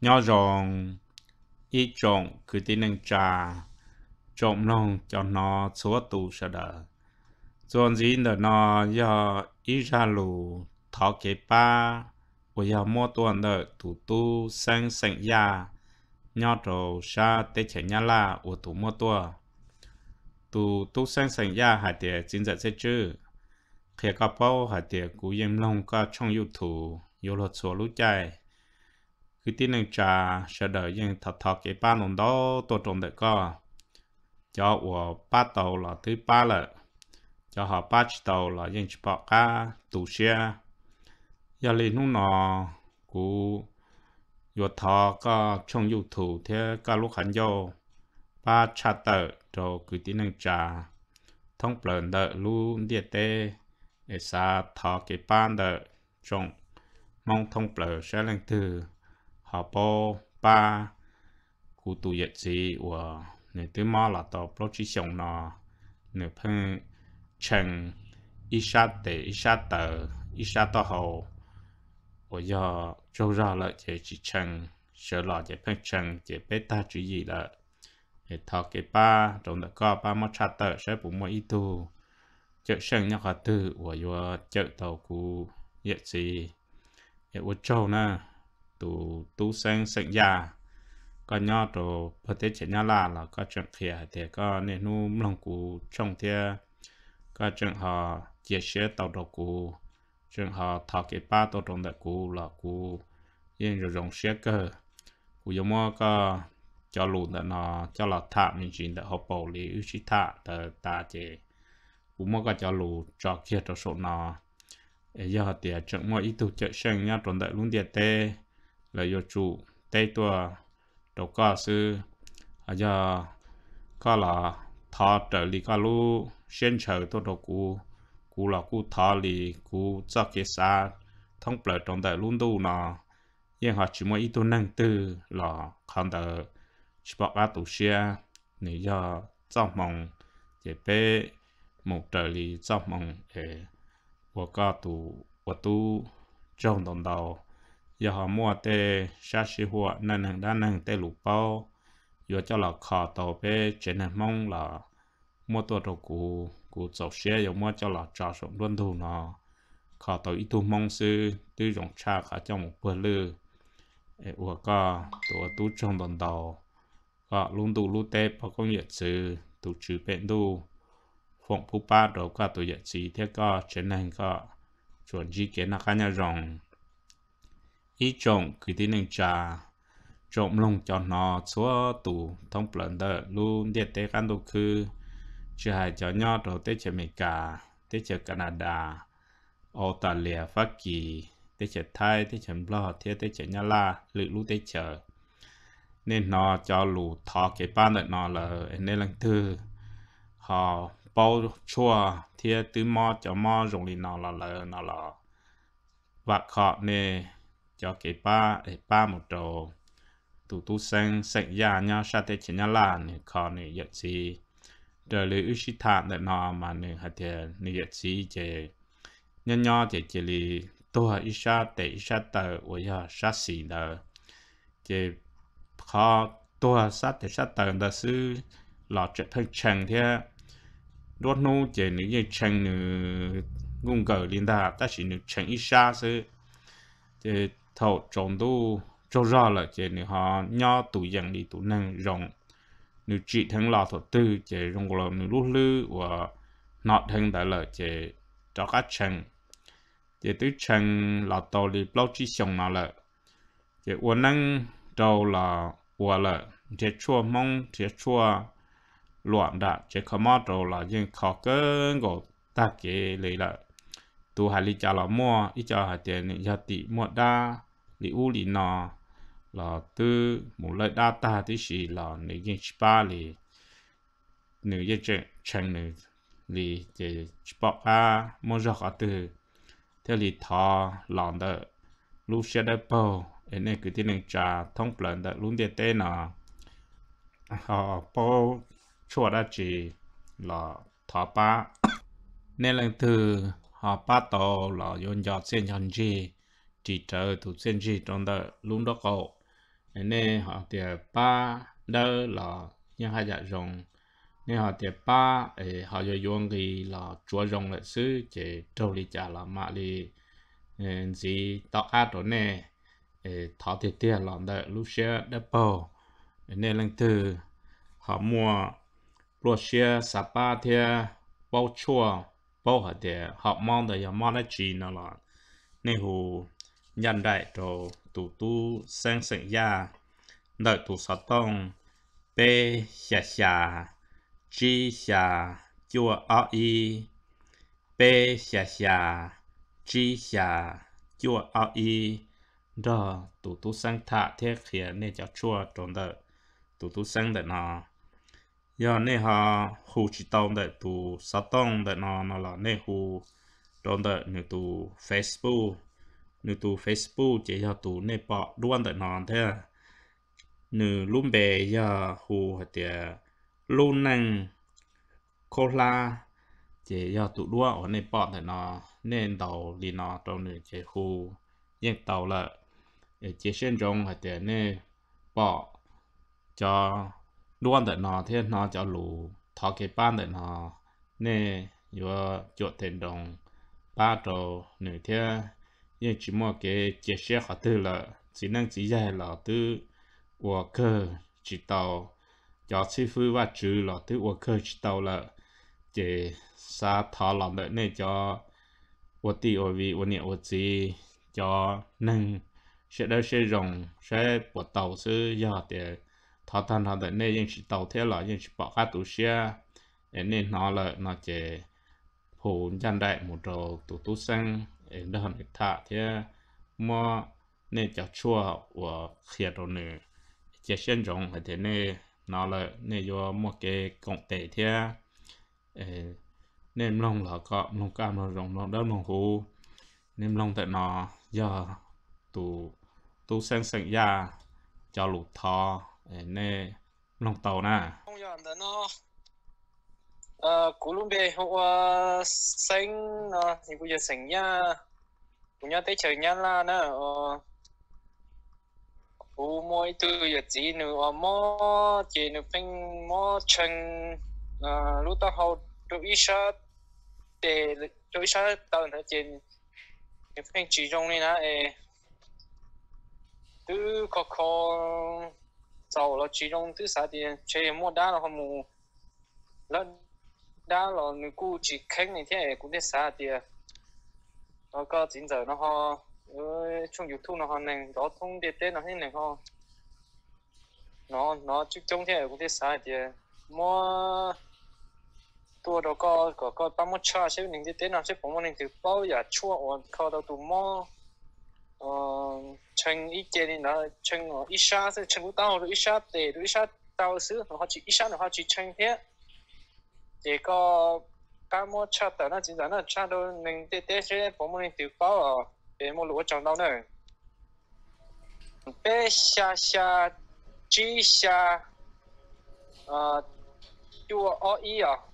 nhỏ rộng ít trộn cứ tí năng trà trộn lòng cho nó số tù sợ đỡ dồn dĩ đỡ nó do ít ra lù thọ kế ba của giờ mua tuần đỡ tù tu sang sảnh ya nhỏ trầu xa tê chảy nhà la của tù mua tua tù tu sang sảnh ya hải tiệt chính giật sẽ chứ khi các bao hạt tiệt cú yếm lòng các trong yêu thủ yêu lột số lũ chạy khi tin năng trà sẽ đợi những thật thật cái ba lần đó tôi trồng được có cho của ba tàu là thứ ba là cho họ ba tàu là những chỉ bỏ cả tủ xe giờ lên lúc nào cũng vừa thọ có trong yêu thủ thế các lúc hẳn vô ba cha tờ cho cứ tin năng trà thông bền đợi luôn địa tê để xa thọ cái ba đợi trong mong thông bờ sẽ lên từ họ po ba cụ tụ yết gì của nên tới mà là tàu bố trí sống nó nên phân chân ít sát tệ ít sát tờ ít sát tờ họ của do trâu ra lợi chế chỉ chân sợ lọ chế phân chân chế bế ta chỉ gì lợi để thọ cái ba trong đó có ba mất sát tờ sẽ bụng mỗi ít tu chợ sân nhau cả tư của do chợ tàu cụ yết gì yết của trâu na tu tu sinh sinh già có nhau đồ có thể chỉ nhau là là có chuyện kia thì có nên nu lòng cụ trong thế có chuyện họ chia sẻ tàu đồ cụ chuyện họ thọ cái ba tàu trong đại cụ là cụ yên rồi rồng sẻ cơ cụ giống mà có cho lùn đó nó cho là thả mình chỉ đã học bầu lý ưu chỉ thả tờ ta chế cụ mơ có cho lù cho kia cho số nó giờ thì tiệt chuyện mọi ý tu chạy sang nhau trong đại luôn địa tê là do chủ tây tua đầu có sư à giờ có là thọ trở đi có lu xuyên trở tôi đầu cụ cụ là cụ thọ lý, cụ cho cái sa thông bờ trong đời luôn đâu nọ nhưng họ chỉ mới ít tu năng tư là không đời chỉ bảo á tu xe này do trong mong để bé một trở đi trong mong để 我家都我都种东到。giờ họ mua tê xa xí hùa nâng nâng đá nâng tê lũ bao giờ cho là khó tàu bê chế nâng mong là mua tổ đồ cụ cụ dầu xe giờ mua cho là trò sống luân thù nó khó tàu ít thu mong sư tư dùng cha khá cho một bữa lư ế ủa có tổ tú trong đồn đầu có luôn đủ lũ tê bao công nhật sư tụ trừ bệnh đu phụng phú ba đồ có tụ nhật sĩ thế có chế nâng có chuẩn di kiến là khá nhà rộng ý trộm kỳ tí nâng trà trộm lông cho nó xóa tù thông lần đỡ luôn địa tế căn đồ cứ chứ hai cho nhau đầu tế chế Mỹ cả tế chế Canada Australia Pháp Kỳ tế chế Thái tế chế Lo thế tế chế Nha La lự lũ tế chế nên nó cho lũ thọ cái ban đợt nó là nên lần thứ họ bao chua thế tứ mò cho mò dùng lì nó là là nó là và họ nè cho cái ba cái ba một trò tụ tụ sang sang ya nhau sa thế chỉ nhau là nè còn nè giờ gì đời lữ ushi thản để nọ mà nè hạt tiền nè giờ gì chế nhau nhau chế chế li tôi hay sa tế sa tờ với ha sa xì đờ chế khó tôi sa tế sa tờ đó sư lọ chuyện thân chẳng thế đốt nô chế nữ như chẳng nữ ngung cờ liên đà ta chỉ nữ chẳng ít sa sư chế thầu trồng tu cho ra là chỉ nữa họ nhỏ tụi dân đi tụi năng rộng, nữ chị thằng là thuật tư chỉ rồng là nữ lú lư và nọ thằng đại là chỉ cho các chân chỉ tứ chân là tàu đi bao chi xong nào là chỉ uốn năng đầu là uốn là chỉ chua mong chỉ chua loạn đạt chỉ không mất đầu là nhưng khó cơ ngộ ta kể lấy lợi tu hà li cha lọ mua ít cho hà tiền nhà tỷ mua đa li u li nọ là tư mù lợi đa ta thì chỉ là nữ nhân ba li nữ nhân chuyện chẳng nữ li chỉ bọc a mua ra khó tư theo li thọ lòng đỡ lúc xe đỡ bầu anh ấy cứ tin rằng cha thông plan đỡ luôn để tên nọ ha bầu chua đã chỉ là thọ ba nên lần thứ họ bắt đầu là dùng cho sen chân chi chỉ chờ tụ sen chi trong đó luôn đó cậu nên họ thì ba đó là những hai dạng rồng nên họ thì ba họ dùng cái là chúa rồng lịch sử chỉ trâu đi trả là mà đi gì tao ăn rồi nè thọ thì tiền làm đó lúc xe đã bao nên lần thứ họ mua lúa xe sapa thì bao chua bao hạt để học mong để họ mong là chỉ nó là nên hồ nhân đại cho tụ tu sang sinh ra đợi tụ sát tông bê xà xà chi xà chua ở y bê xà xà chi xà chua ở y đó tụ tu sang thạ thế khiến nên cho chua trong đợi tụ tu sang đợi nó giờ dạ, nè họ hù chỉ tông đại tu sát tông đại nó nó là này hù trong đại nửa tu Facebook nửa tu Facebook chỉ họ tu nè bỏ luôn đại nó thế à. nửa luôn bè giờ hù họ tiệt luôn năng cô la chỉ giờ tụ luôn ở nơi bọn thì nó nên tàu đi nó trong nơi chỉ khu nhận tàu là chỉ sinh trong hoặc là nơi bỏ cho luôn tại nó thế nó cho lù thọ cái ban tại nó nè vừa chuột tiền đồng ba trâu nửa thế nhưng chỉ mua cái chia sẻ họ tư là chỉ năng chỉ dạy là tư của cơ chỉ tàu cho sư phụ và chữ là tư của cơ chỉ tàu là chỉ sa thọ lòng đợi nè cho của tỷ ở vì của niệm của gì cho năng sẽ đỡ sẽ rồng sẽ bỏ tàu sư do để thọ thân họ đợi nên chỉ tàu theo là nhưng chỉ bỏ cá tổ xe nên nó là nó chỉ phụ dân đại một đầu tổ tủ sang em đã học thả thế mà nên cho chua và khía đồ nữa chỉ xem trọng hay thế nên nó là nên do một cái công tệ thế nên lòng là có lòng cam lòng rộng lòng đất lòng hồ nên lòng tại nó giờ tu tủ sang sang ra cho lục thọ nè lòng tàu na không nhận được nó ờ cú luôn bề hậu ờ, sinh à ờ, thì bây giờ sinh ờ, nha cú nhá tới trời nhá là nè ờ u mỗi từ giờ chỉ nữa ờ mò chỉ nữa phanh mò chân ờ lúc ta hậu đối ít sát để ít sát tao nữa chỉ phim chỉ trong này nè từ khó khó sau nó chỉ trong thứ sáu thì chơi mua đá là không mua nó đá là người cu chỉ khánh này thế cũng thế sáu thì à, nó có chính giờ nó ho trong youtube nó ho này đó thông điện tế nó hết này ho nó nó chụp trong thế cũng thế sáu thì à, mua tua đó có có có bao nhiêu cha xếp những cái tế nào xếp bao nhiêu thì bao giờ chua còn ổn 靠 đâu tụ mua Ờ, chăng ít chơi nên nó chăng nó ít xa thì chăng cũng tao rồi ít xa tệ rồi ít xa tao xứ nó họ chỉ ít xa nó họ chỉ chăng thế để có cái mua cha tao nó chính là nó cha đâu nên tê tê sẽ bỏ mua nên tiêu bao à để mua lúa trồng đâu nữa bé xa xa chỉ xa ờ chua ở ý à